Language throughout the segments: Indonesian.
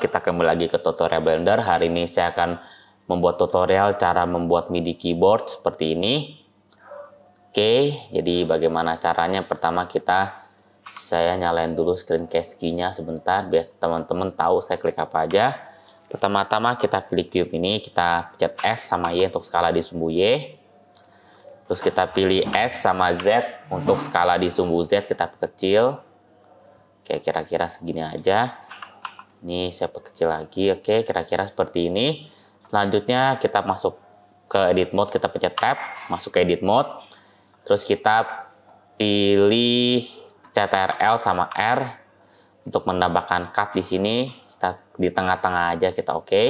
teman-teman, kita kembali lagi ke tutorial Blender. Hari ini saya akan membuat tutorial cara membuat MIDI keyboard seperti ini. Oke, jadi bagaimana caranya? Pertama kita saya nyalain dulu screen key-nya sebentar biar teman-teman tahu saya klik apa aja. Pertama-tama kita klik cube ini, kita pencet S sama Y untuk skala di sumbu Y. Terus kita pilih S sama Z untuk skala di sumbu Z kita kecil Oke, kira-kira segini aja. Ini saya perkecil lagi. Oke, kira-kira seperti ini. Selanjutnya kita masuk ke edit mode, kita pencet tab, masuk ke edit mode. Terus kita pilih CTRL sama R untuk menambahkan cut di sini. Kita di tengah-tengah aja kita oke.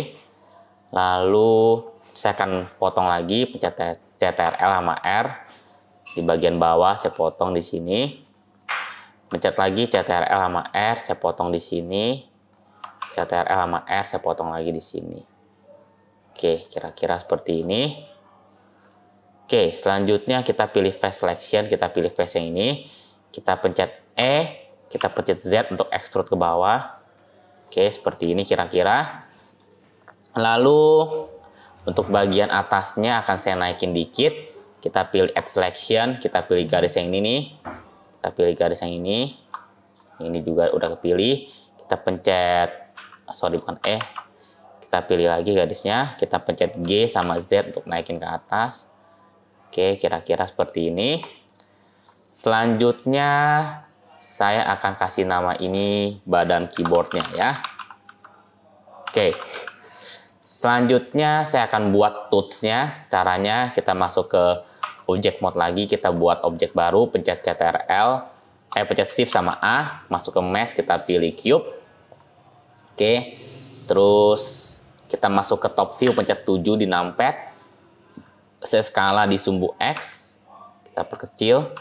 Lalu saya akan potong lagi pencet CTRL sama R di bagian bawah saya potong di sini. Pencet lagi CTRL sama R, saya potong di sini. CTRL eh, sama R saya potong lagi di sini. Oke, kira-kira seperti ini. Oke, selanjutnya kita pilih face selection, kita pilih face yang ini. Kita pencet E, kita pencet Z untuk extrude ke bawah. Oke, seperti ini kira-kira. Lalu untuk bagian atasnya akan saya naikin dikit. Kita pilih add selection, kita pilih garis yang ini nih. Kita pilih garis yang ini. Ini juga udah kepilih. Kita pencet sorry bukan E kita pilih lagi garisnya kita pencet G sama Z untuk naikin ke atas oke kira-kira seperti ini selanjutnya saya akan kasih nama ini badan keyboardnya ya oke selanjutnya saya akan buat tootsnya caranya kita masuk ke objek mode lagi kita buat objek baru pencet CTRL eh pencet shift sama A masuk ke mesh kita pilih cube Oke. Terus kita masuk ke top view pencet 7 di numpad. Saya skala di sumbu X. Kita perkecil.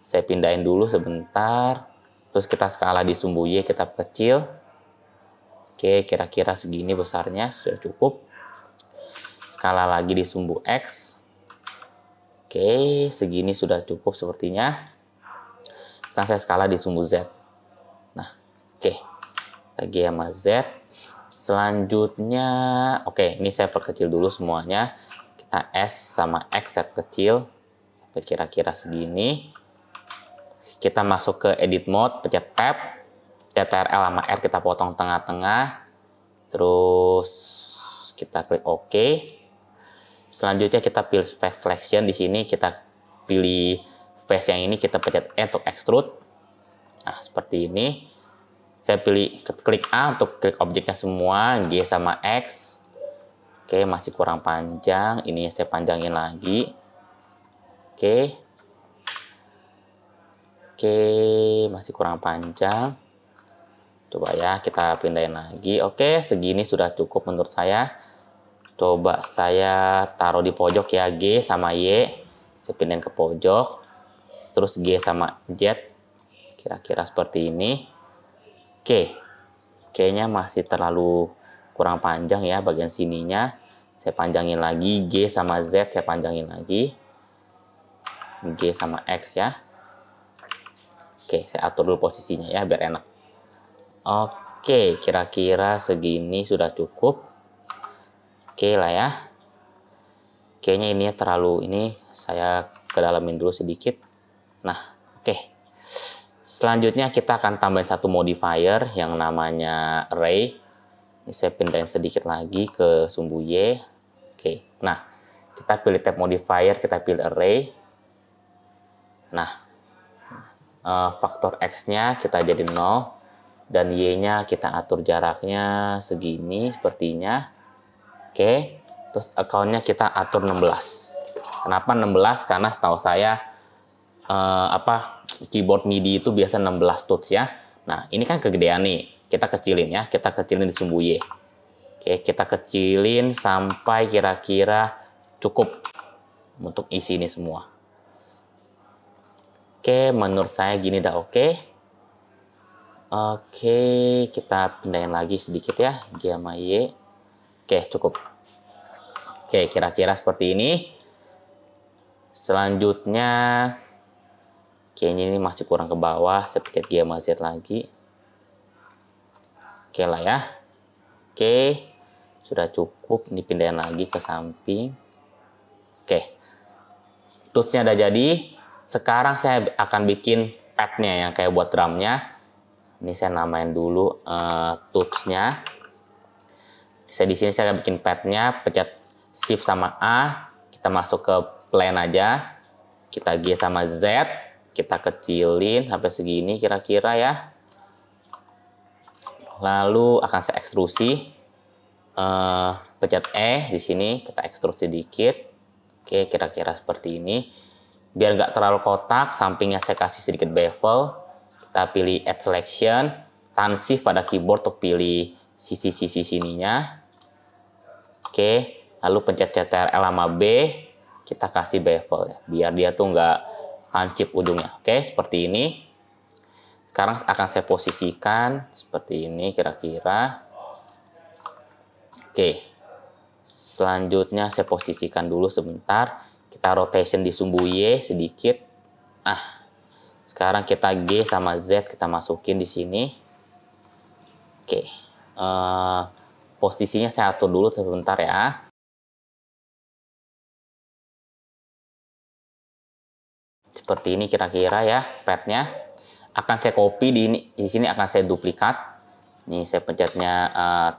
Saya pindahin dulu sebentar. Terus kita skala di sumbu Y kita perkecil. Oke, kira-kira segini besarnya sudah cukup. Skala lagi di sumbu X. Oke, segini sudah cukup sepertinya. Sekarang saya skala di sumbu Z. G sama Z. Selanjutnya, oke, okay, ini saya perkecil dulu semuanya. Kita S sama X set kecil, Kira-kira segini. Kita masuk ke edit mode, pencet tab. TTRL sama R kita potong tengah-tengah. Terus kita klik OK. Selanjutnya kita pilih face selection. Di sini kita pilih face yang ini, kita pencet E untuk extrude. Nah, seperti ini. Saya pilih klik A untuk klik objeknya semua, G sama X. Oke, masih kurang panjang. Ini saya panjangin lagi. Oke. Oke, masih kurang panjang. Coba ya, kita pindahin lagi. Oke, segini sudah cukup menurut saya. Coba saya taruh di pojok ya, G sama Y. Saya pindahin ke pojok. Terus G sama Z. Kira-kira seperti ini. Oke, kayaknya masih terlalu kurang panjang ya bagian sininya. Saya panjangin lagi, G sama Z saya panjangin lagi. G sama X ya. Oke, saya atur dulu posisinya ya biar enak. Oke, kira-kira segini sudah cukup. Oke lah ya. Kayaknya ini terlalu, ini saya kedalamin dulu sedikit. Nah, oke. Selanjutnya kita akan tambahin satu modifier yang namanya ray. Ini saya pindahin sedikit lagi ke sumbu Y. Oke, nah kita pilih tab modifier, kita pilih array. Nah, eh, faktor X-nya kita jadi 0 dan Y-nya kita atur jaraknya segini sepertinya. Oke, terus account-nya kita atur 16. Kenapa 16? Karena setahu saya eh, apa keyboard MIDI itu biasa 16 tuts ya. Nah, ini kan kegedean nih. Kita kecilin ya, kita kecilin di sumbu Y. Oke, kita kecilin sampai kira-kira cukup untuk isi ini semua. Oke, menurut saya gini dah oke. Oke, kita pindahin lagi sedikit ya, G sama Y. Oke, cukup. Oke, kira-kira seperti ini. Selanjutnya, kayaknya ini masih kurang ke bawah saya dia G lagi oke lah ya oke sudah cukup pindahin lagi ke samping oke tutsnya udah jadi sekarang saya akan bikin padnya yang kayak buat drumnya ini saya namain dulu uh, eh, tutsnya saya di sini saya akan bikin padnya Pecat shift sama A kita masuk ke plane aja kita G sama Z kita kecilin sampai segini kira-kira ya lalu akan saya ekstrusi uh, pencet E di sini kita ekstrusi sedikit. oke kira-kira seperti ini biar nggak terlalu kotak sampingnya saya kasih sedikit bevel kita pilih add selection Tansif pada keyboard untuk pilih sisi-sisi sininya oke lalu pencet CTRL sama B kita kasih bevel ya biar dia tuh nggak lancip ujungnya. Oke, seperti ini. Sekarang akan saya posisikan seperti ini kira-kira. Oke. Selanjutnya saya posisikan dulu sebentar. Kita rotation di sumbu Y sedikit. Ah. Sekarang kita G sama Z kita masukin di sini. Oke. Uh, posisinya saya atur dulu sebentar ya. seperti ini kira-kira ya padnya akan saya copy di ini di sini akan saya duplikat ini saya pencetnya uh,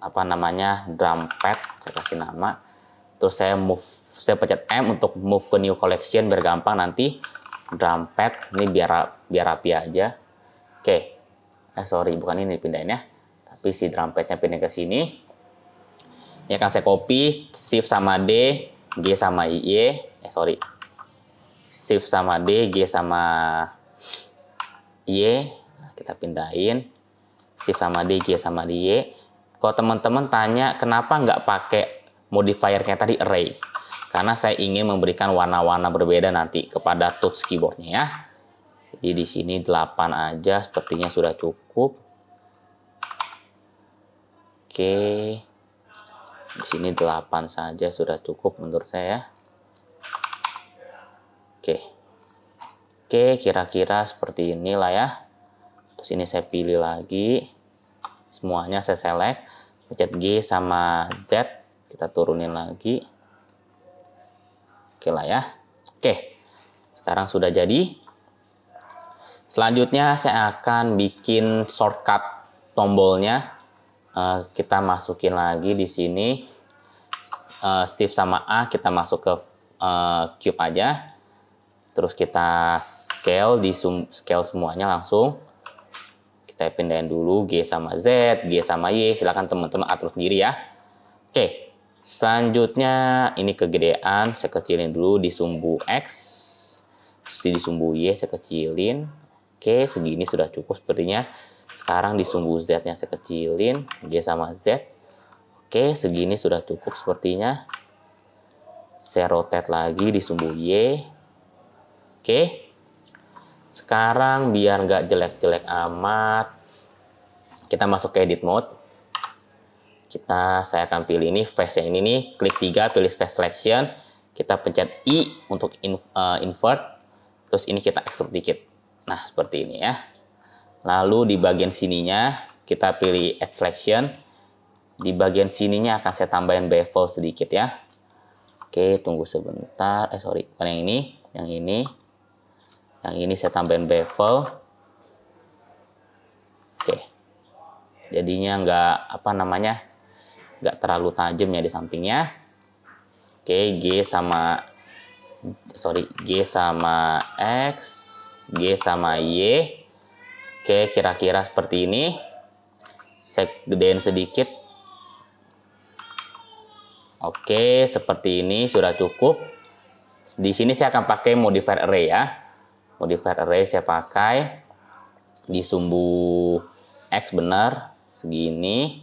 apa namanya drum pad saya kasih nama terus saya move saya pencet M untuk move ke new collection biar gampang nanti drum pad ini biar biar rapi aja oke okay. eh sorry bukan ini pindahin ya tapi si drum padnya pindah ke sini ini akan saya copy shift sama D G sama Y e. eh sorry shift sama D, G sama Y. Kita pindahin. Shift sama D, G sama D, Y. Kalau teman-teman tanya kenapa nggak pakai modifier kayak tadi array? Karena saya ingin memberikan warna-warna berbeda nanti kepada touch keyboardnya ya. Jadi di sini 8 aja sepertinya sudah cukup. Oke. Di sini 8 saja sudah cukup menurut saya. Ya. Oke. Oke, kira-kira seperti inilah ya. Terus ini saya pilih lagi. Semuanya saya select. Pencet G sama Z. Kita turunin lagi. Oke lah ya. Oke. Sekarang sudah jadi. Selanjutnya saya akan bikin shortcut tombolnya. Eh, kita masukin lagi di sini. Eh, shift sama A kita masuk ke eh, cube aja terus kita scale di scale semuanya langsung kita pindahin dulu G sama Z, G sama Y, silahkan teman-teman atur sendiri ya. Oke, selanjutnya ini kegedean, saya kecilin dulu di sumbu X, terus di sumbu Y saya kecilin. Oke, segini sudah cukup sepertinya. Sekarang di sumbu Z-nya saya kecilin, G sama Z. Oke, segini sudah cukup sepertinya. Saya rotate lagi di sumbu Y, Oke. Sekarang biar nggak jelek-jelek amat, kita masuk ke edit mode. Kita saya akan pilih ini face yang ini nih, klik 3 pilih face selection, kita pencet I untuk in, uh, invert, terus ini kita extrude dikit. Nah, seperti ini ya. Lalu di bagian sininya kita pilih add selection. Di bagian sininya akan saya tambahin bevel sedikit ya. Oke, tunggu sebentar. Eh sorry, bukan yang ini, yang ini yang ini saya tambahin bevel oke jadinya nggak apa namanya nggak terlalu tajam ya di sampingnya oke G sama sorry G sama X G sama Y oke kira-kira seperti ini saya gedein sedikit oke seperti ini sudah cukup di sini saya akan pakai modifier array ya modifier array saya pakai di sumbu X benar segini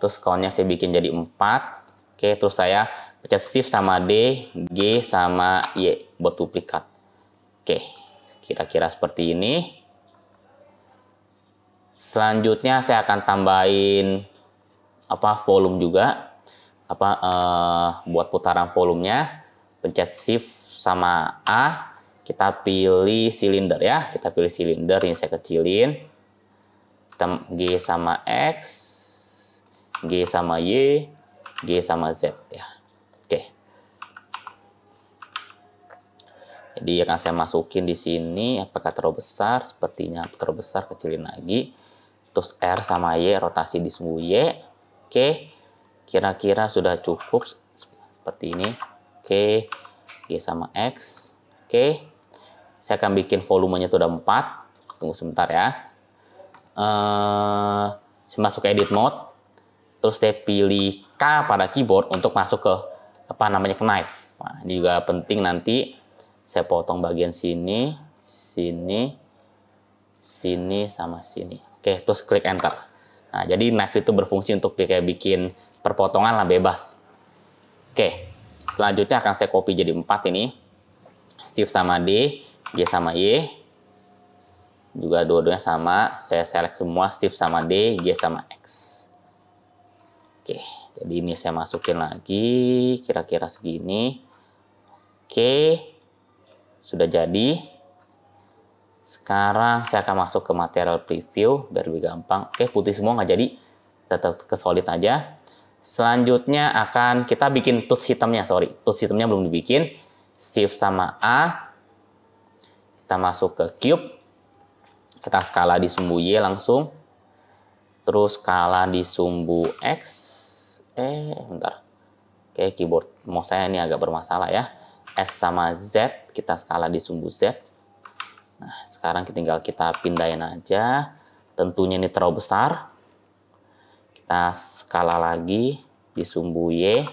terus countnya saya bikin jadi 4 oke terus saya pecah shift sama D G sama Y buat duplikat oke kira-kira seperti ini selanjutnya saya akan tambahin apa volume juga apa eh, buat putaran volumenya pencet shift sama A kita pilih silinder ya. Kita pilih silinder, ini saya kecilin. G sama X, G sama Y, G sama Z ya. Oke. Jadi akan saya masukin di sini apakah terlalu besar? Sepertinya terlalu besar, kecilin lagi. Terus R sama Y rotasi di sumbu Y. Oke. Kira-kira sudah cukup seperti ini. Oke. G sama X. Oke. Saya akan bikin volumenya itu udah 4. Tunggu sebentar ya. Uh, saya masuk ke edit mode. Terus saya pilih K pada keyboard untuk masuk ke apa namanya knife. Nah, ini juga penting nanti saya potong bagian sini, sini, sini sama sini. Oke, terus klik enter. Nah, jadi knife itu berfungsi untuk kayak bikin perpotongan lah bebas. Oke, selanjutnya akan saya copy jadi 4 ini. Shift sama D. Y sama Y. Juga dua-duanya sama. Saya select semua, Shift sama D, Y sama X. Oke, jadi ini saya masukin lagi. Kira-kira segini. Oke. Sudah jadi. Sekarang saya akan masuk ke material preview. Biar lebih gampang. Oke, putih semua nggak jadi. Tetap ke solid aja. Selanjutnya akan kita bikin touch hitamnya, sorry. touch hitamnya belum dibikin. Shift sama A. Kita masuk ke cube. Kita skala di sumbu Y langsung. Terus skala di sumbu X. Eh, bentar. Oke, keyboard mau saya ini agak bermasalah ya. S sama Z, kita skala di sumbu Z. Nah, sekarang tinggal kita pindahin aja. Tentunya ini terlalu besar. Kita skala lagi di sumbu Y.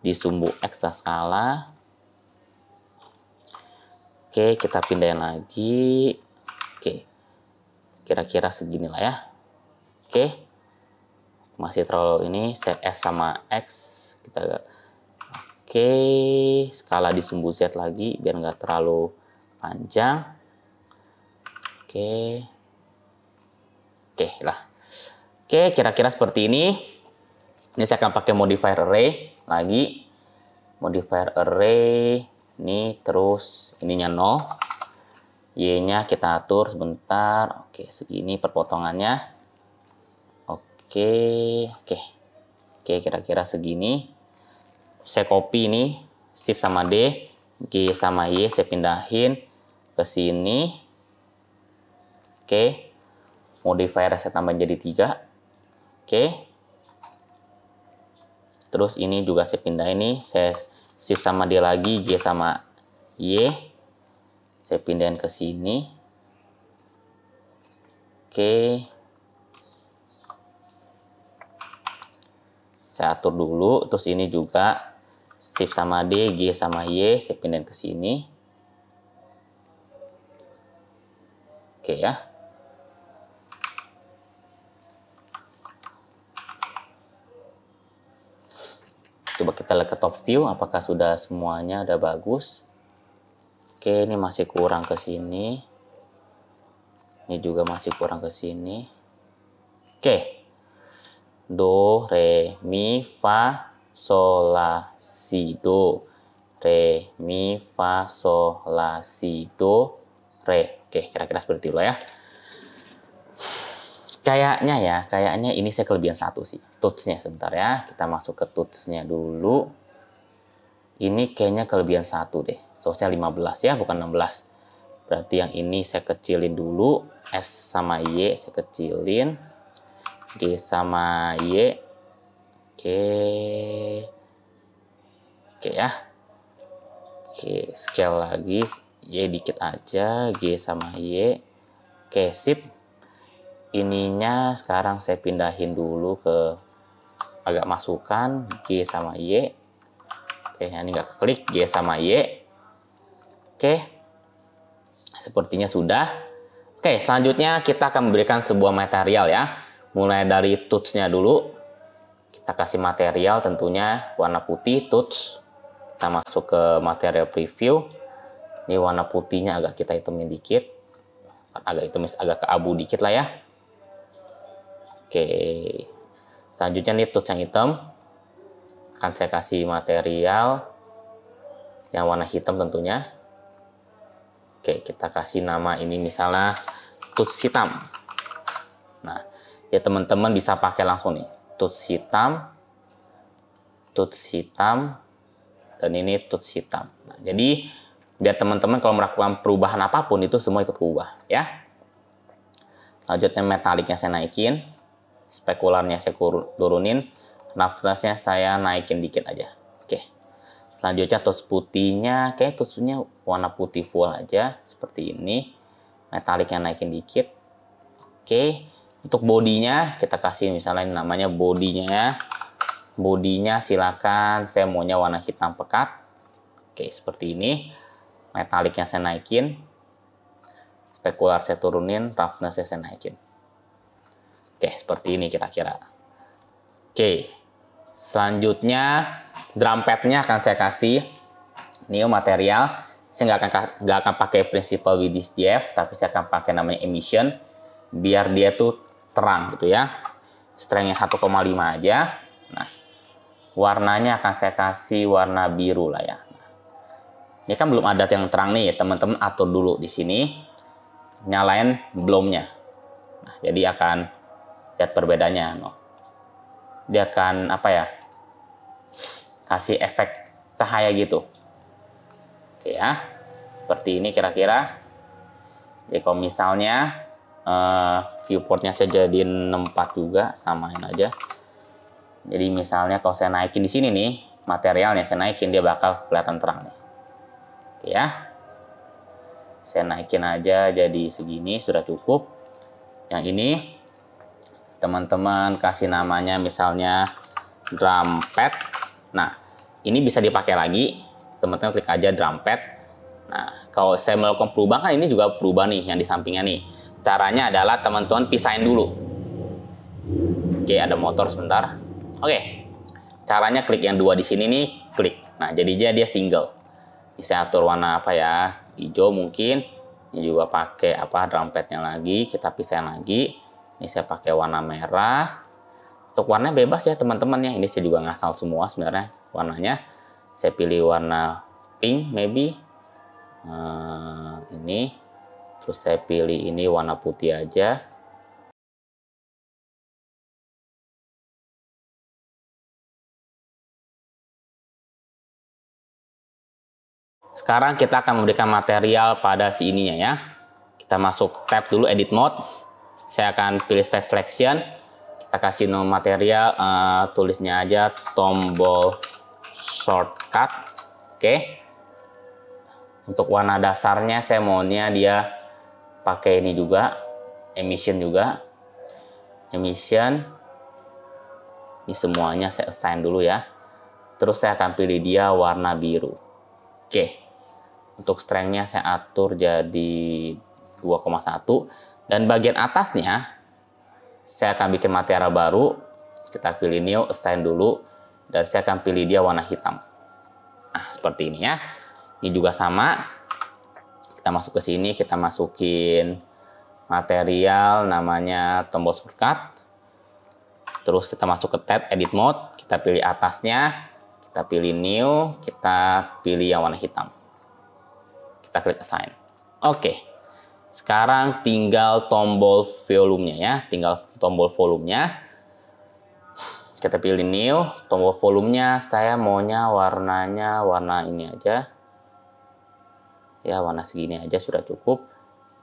Di sumbu X skala Oke, kita pindahin lagi. Oke. Kira-kira segini lah ya. Oke. Masih terlalu ini set S sama X kita Oke, skala di sumbu Z lagi biar nggak terlalu panjang. Oke. Oke lah. Oke, kira-kira seperti ini. Ini saya akan pakai modifier array lagi. Modifier array ini terus ininya 0 y-nya kita atur sebentar oke segini perpotongannya oke oke oke kira-kira segini saya copy ini shift sama D G sama Y saya pindahin ke sini oke modifier saya tambah jadi tiga. oke terus ini juga saya pindah ini, saya shift sama D lagi, G sama Y. Saya pindahin ke sini. Oke. Saya atur dulu, terus ini juga shift sama D, G sama Y, saya pindahin ke sini. Oke ya. Coba kita lihat ke top view apakah sudah semuanya ada bagus. Oke, ini masih kurang ke sini. Ini juga masih kurang ke sini. Oke. Do, re, mi, fa, sol, la, si, do. Re, mi, fa, sol, la, si, do, re. Oke, kira-kira seperti itu ya. Kayaknya ya, kayaknya ini saya kelebihan satu sih. Tutsnya sebentar ya, kita masuk ke tutsnya dulu. Ini kayaknya kelebihan satu deh. Sosial 15 ya, bukan 16. Berarti yang ini saya kecilin dulu. S sama Y saya kecilin. G sama Y. Oke. Oke ya. Oke, scale lagi. Y dikit aja. G sama Y. Oke, sip ininya sekarang saya pindahin dulu ke agak masukkan G sama Y oke ini nggak klik G sama Y oke sepertinya sudah oke selanjutnya kita akan memberikan sebuah material ya mulai dari tutsnya dulu kita kasih material tentunya warna putih touch. kita masuk ke material preview ini warna putihnya agak kita hitamin dikit agak hitamis agak ke abu dikit lah ya Oke. Selanjutnya nih tuts yang hitam. Akan saya kasih material yang warna hitam tentunya. Oke, kita kasih nama ini misalnya tuts hitam. Nah, ya teman-teman bisa pakai langsung nih. Tuts hitam, Tuts hitam, dan ini tuts hitam. Nah, jadi biar teman-teman kalau melakukan perubahan apapun itu semua ikut berubah ya. Lanjutnya metaliknya saya naikin spekularnya saya turunin, nafasnya saya naikin dikit aja. Oke. Selanjutnya tos putihnya, kayak khususnya warna putih full aja seperti ini. Metaliknya nah, naikin dikit. Oke. Untuk bodinya kita kasih misalnya namanya bodinya ya. Bodinya silakan saya maunya warna hitam pekat. Oke, seperti ini. Metaliknya nah, saya naikin. Spekular saya turunin, roughnessnya saya naikin. Oke, seperti ini kira-kira. Oke, selanjutnya drum padnya akan saya kasih new material. Saya nggak akan nggak akan pakai principal with this DF, tapi saya akan pakai namanya emission biar dia tuh terang gitu ya. Strengthnya 1,5 aja. Nah, warnanya akan saya kasih warna biru lah ya. Ini kan belum ada yang terang nih, ya teman-teman atur dulu di sini. Nyalain belumnya. Nah, jadi akan lihat perbedaannya no. dia akan apa ya kasih efek cahaya gitu oke ya seperti ini kira-kira jadi kalau misalnya uh, viewportnya saya jadiin 64 juga samain aja jadi misalnya kalau saya naikin di sini nih materialnya saya naikin dia bakal kelihatan terang nih oke ya saya naikin aja jadi segini sudah cukup yang ini teman-teman kasih namanya misalnya drum pad. Nah, ini bisa dipakai lagi. Teman-teman klik aja drum pad. Nah, kalau saya melakukan perubahan kan ini juga perubahan nih yang di sampingnya nih. Caranya adalah teman-teman pisahin dulu. Oke, ada motor sebentar. Oke. Caranya klik yang dua di sini nih, klik. Nah, jadi dia single. Bisa atur warna apa ya? Hijau mungkin. Ini juga pakai apa drum padnya lagi, kita pisahin lagi. Ini saya pakai warna merah. Untuk warna bebas ya teman-teman ya. Ini saya juga ngasal semua sebenarnya warnanya. Saya pilih warna pink maybe. Uh, ini. Terus saya pilih ini warna putih aja. Sekarang kita akan memberikan material pada si ininya ya. Kita masuk tab dulu edit mode saya akan pilih space selection kita kasih nomor material uh, tulisnya aja tombol shortcut oke okay. untuk warna dasarnya saya maunya dia pakai ini juga emission juga emission ini semuanya saya assign dulu ya terus saya akan pilih dia warna biru oke okay. untuk strengthnya saya atur jadi 2,1 dan bagian atasnya, saya akan bikin material baru. Kita pilih new, assign dulu. Dan saya akan pilih dia warna hitam. Nah, seperti ini ya. Ini juga sama. Kita masuk ke sini, kita masukin material namanya tombol shortcut. Terus kita masuk ke tab edit mode, kita pilih atasnya, kita pilih new, kita pilih yang warna hitam. Kita klik assign. Oke. Okay. Sekarang tinggal tombol volumenya ya, tinggal tombol volumenya. Kita pilih new, tombol volumenya saya maunya warnanya warna ini aja. Ya, warna segini aja sudah cukup.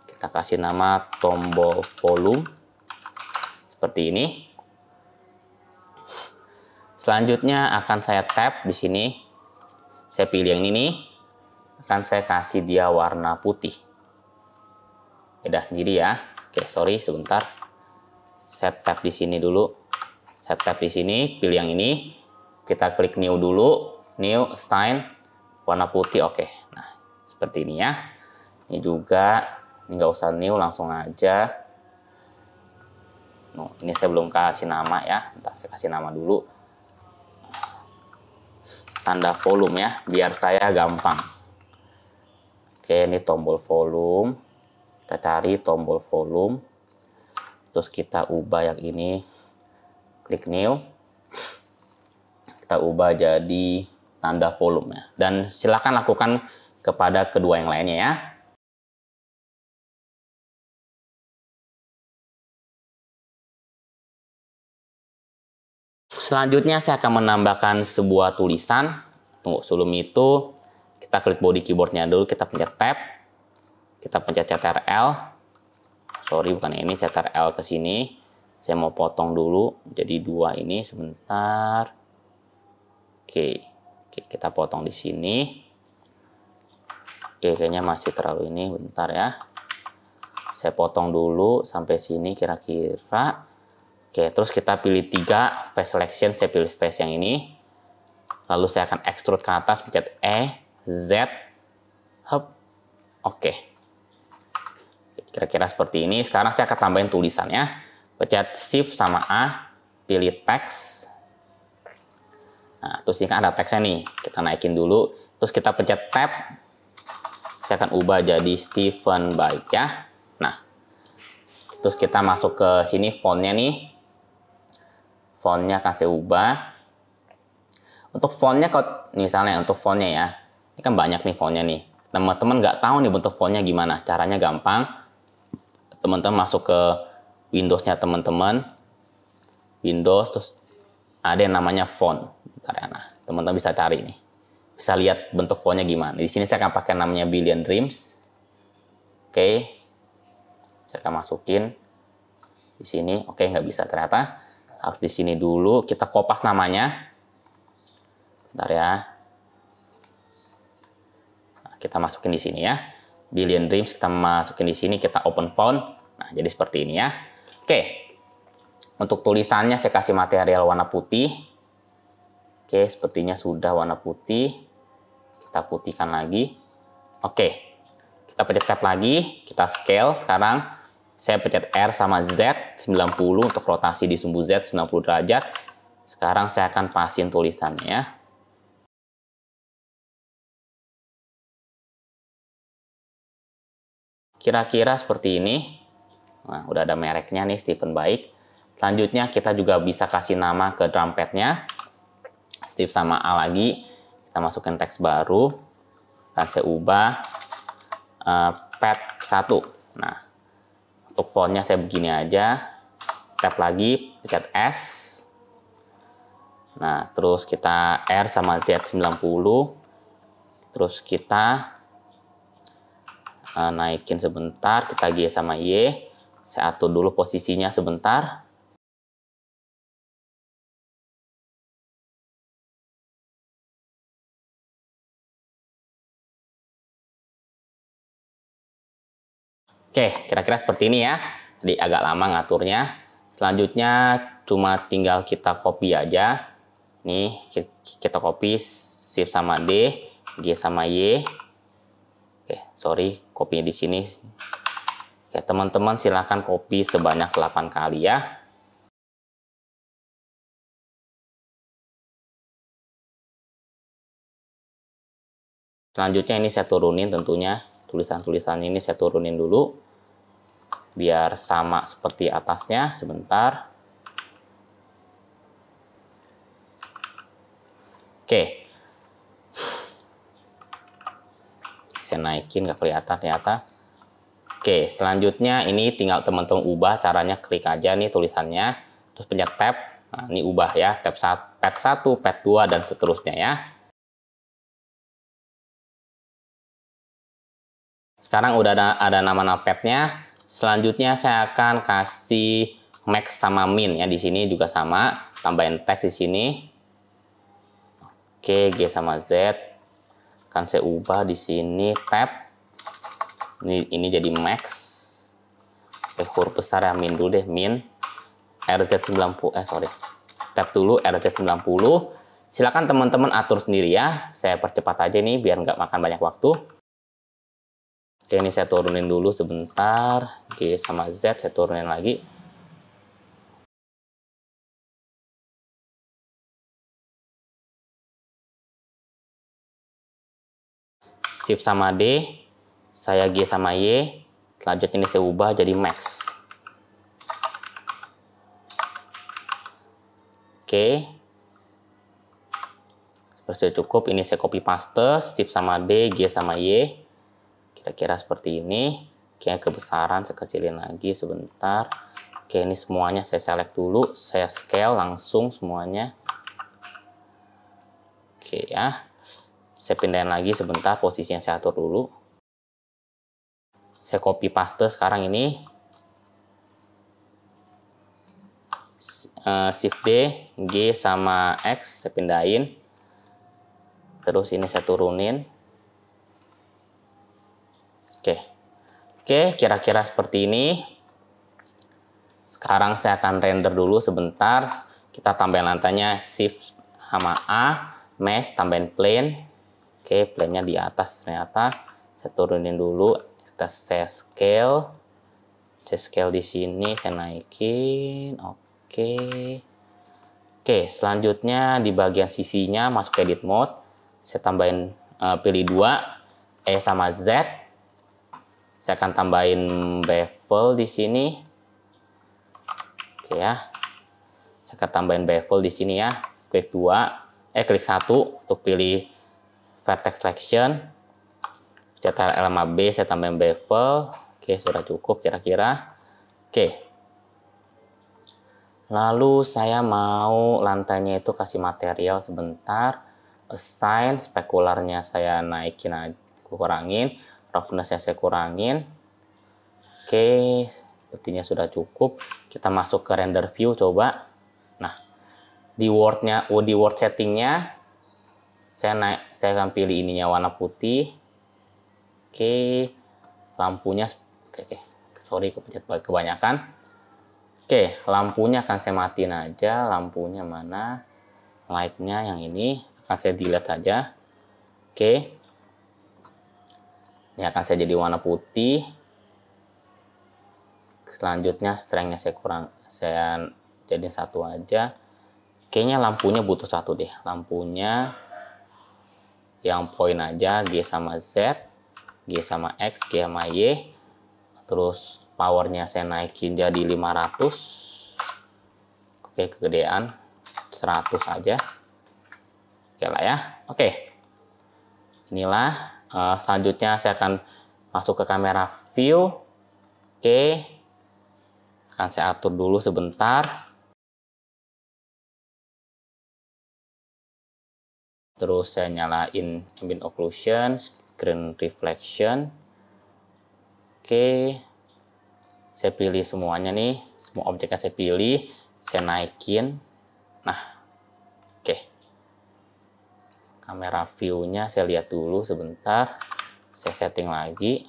Kita kasih nama tombol volume seperti ini. Selanjutnya akan saya tap di sini. Saya pilih yang ini Akan saya kasih dia warna putih beda sendiri ya oke sorry sebentar set tab di sini dulu set tab di sini pilih yang ini kita klik new dulu new sign warna putih oke nah seperti ini ya ini juga ini nggak usah new langsung aja no, ini saya belum kasih nama ya Bentar, saya kasih nama dulu tanda volume ya biar saya gampang oke ini tombol volume kita cari tombol volume terus kita ubah yang ini klik new kita ubah jadi tanda volume ya. dan silakan lakukan kepada kedua yang lainnya ya Selanjutnya saya akan menambahkan sebuah tulisan. Tunggu sebelum itu kita klik body keyboardnya dulu, kita pencet tab. Kita pencet CTRL. Sorry, bukan ini. CTRL ke sini. Saya mau potong dulu. Jadi dua ini sebentar. Oke. Oke, kita potong di sini. Oke, kayaknya masih terlalu ini. Bentar ya. Saya potong dulu sampai sini kira-kira. Oke, terus kita pilih tiga face selection. Saya pilih face yang ini. Lalu saya akan extrude ke atas, pencet E, Z, Hup. Oke. Okay. Kira-kira seperti ini. Sekarang saya akan tambahin tulisannya. pecat Shift sama A, pilih teks. Nah, terus ini kan ada teksnya nih. Kita naikin dulu. Terus kita pencet Tab. Saya akan ubah jadi Stephen Baik ya. Nah, terus kita masuk ke sini fontnya nih. Fontnya akan saya ubah. Untuk fontnya kalau misalnya untuk fontnya ya, ini kan banyak nih fontnya nih. Teman-teman nggak tahu nih bentuk fontnya gimana, caranya gampang teman-teman masuk ke Windows-nya teman-teman. Windows terus ada yang namanya font. Bentar ya, nah, teman-teman bisa cari nih. Bisa lihat bentuk fontnya gimana. Di sini saya akan pakai namanya Billion Dreams. Oke. Okay. Saya akan masukin di sini. Oke, okay, nggak bisa ternyata. Harus di sini dulu. Kita kopas namanya. Bentar ya. Nah, kita masukin di sini ya billion dreams kita masukin di sini kita open font nah jadi seperti ini ya oke untuk tulisannya saya kasih material warna putih oke sepertinya sudah warna putih kita putihkan lagi oke kita pencet tab lagi kita scale sekarang saya pencet R sama Z 90 untuk rotasi di sumbu Z 90 derajat sekarang saya akan pasin tulisannya ya kira-kira seperti ini. Nah, udah ada mereknya nih Stephen Baik. Selanjutnya kita juga bisa kasih nama ke drum padnya. Steve sama A lagi. Kita masukin teks baru. Akan saya ubah uh, pad 1. Nah, untuk fontnya saya begini aja. tap lagi, pencet S. Nah, terus kita R sama Z90. Terus kita Eh, naikin sebentar, kita G sama Y. Saya atur dulu posisinya sebentar. Oke, kira-kira seperti ini ya. Jadi agak lama ngaturnya. Selanjutnya cuma tinggal kita copy aja. Nih, kita copy shift sama D, G sama Y. Oke, eh, sorry, kopinya di sini. Oke, ya, teman-teman silahkan kopi sebanyak 8 kali ya. Selanjutnya ini saya turunin tentunya. Tulisan-tulisan ini saya turunin dulu. Biar sama seperti atasnya. Sebentar. Oke. saya naikin nggak kelihatan ternyata oke selanjutnya ini tinggal teman-teman ubah caranya klik aja nih tulisannya terus pencet tab nah, ini ubah ya tab pad 1 pad 2 dan seterusnya ya sekarang udah ada, ada nama-nama padnya selanjutnya saya akan kasih max sama min ya di sini juga sama tambahin teks di sini oke g sama z akan saya ubah di sini tab ini, ini jadi max ekor eh, huruf besar ya min dulu deh min RZ90 eh sorry tab dulu RZ90 silakan teman-teman atur sendiri ya saya percepat aja nih biar nggak makan banyak waktu Oke ini saya turunin dulu sebentar G sama Z saya turunin lagi shift sama D, saya G sama Y, selanjutnya ini saya ubah jadi max. Oke. Seperti sudah cukup, ini saya copy paste, shift sama D, G sama Y. Kira-kira seperti ini. Oke, kebesaran saya kecilin lagi sebentar. Oke, ini semuanya saya select dulu, saya scale langsung semuanya. Oke ya saya pindahin lagi sebentar posisinya saya atur dulu saya copy paste sekarang ini eh, shift D G sama X saya pindahin terus ini saya turunin oke oke kira-kira seperti ini sekarang saya akan render dulu sebentar kita tambahin lantainya shift sama A mesh tambahin plane Oke, plannya di atas ternyata. Saya turunin dulu, kita saya scale. Saya scale di sini, saya naikin. Oke. Oke, selanjutnya di bagian sisinya masuk edit mode. Saya tambahin uh, pilih dua E sama Z. Saya akan tambahin bevel di sini. Oke ya. Saya akan tambahin bevel di sini ya. Klik dua eh klik satu untuk pilih vertex selection catatan taruh elemen B saya tambahin bevel oke sudah cukup kira-kira oke lalu saya mau lantainya itu kasih material sebentar assign spekularnya saya naikin aku kurangin roughnessnya saya kurangin oke sepertinya sudah cukup kita masuk ke render view coba nah di wordnya di word settingnya saya naik saya akan pilih ininya warna putih oke lampunya oke, oke sorry kepencet kebanyakan oke lampunya akan saya matiin aja lampunya mana lightnya yang ini akan saya delete aja oke ini akan saya jadi warna putih selanjutnya strengthnya saya kurang saya jadi satu aja kayaknya lampunya butuh satu deh lampunya yang poin aja G sama Z, G sama X, G sama Y. Terus powernya saya naikin jadi 500. Oke, kegedean 100 aja. Oke lah ya. Oke. Inilah uh, selanjutnya saya akan masuk ke kamera view. Oke. Akan saya atur dulu sebentar. terus saya nyalain ambient occlusion, screen reflection. Oke, saya pilih semuanya nih, semua objek objeknya saya pilih, saya naikin. Nah, oke. Kamera view-nya saya lihat dulu sebentar, saya setting lagi.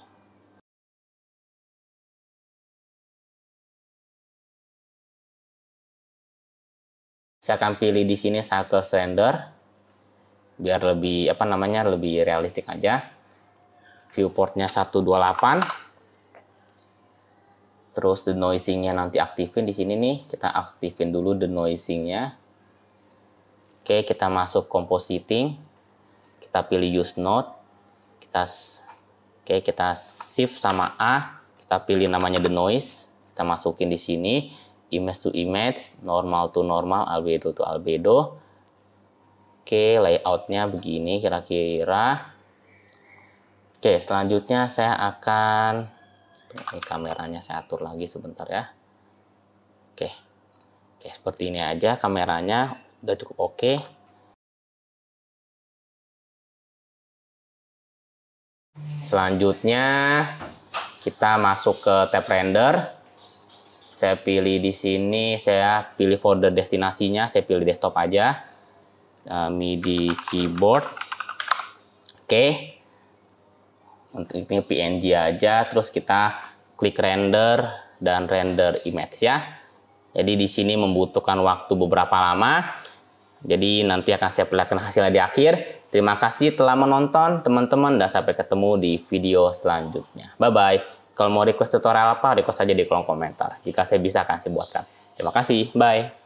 Saya akan pilih di sini circle render biar lebih apa namanya lebih realistik aja viewportnya 128 terus the denoisingnya nanti aktifin di sini nih kita aktifin dulu the denoisingnya oke kita masuk compositing kita pilih use node kita oke kita shift sama A kita pilih namanya the noise kita masukin di sini image to image normal to normal albedo to albedo Oke, layoutnya begini kira-kira. Oke, selanjutnya saya akan ini kameranya saya atur lagi sebentar ya. Oke. Oke, seperti ini aja kameranya udah cukup oke. Selanjutnya kita masuk ke tab render. Saya pilih di sini, saya pilih folder destinasinya, saya pilih desktop aja uh, ah, MIDI keyboard. Oke. Okay. Untuk ini PNG aja terus kita klik render dan render image ya. Jadi di sini membutuhkan waktu beberapa lama. Jadi nanti akan saya perlihatkan hasilnya di akhir. Terima kasih telah menonton teman-teman dan sampai ketemu di video selanjutnya. Bye-bye. Kalau mau request tutorial apa, request saja di kolom komentar. Jika saya bisa akan saya buatkan. Terima kasih. Bye.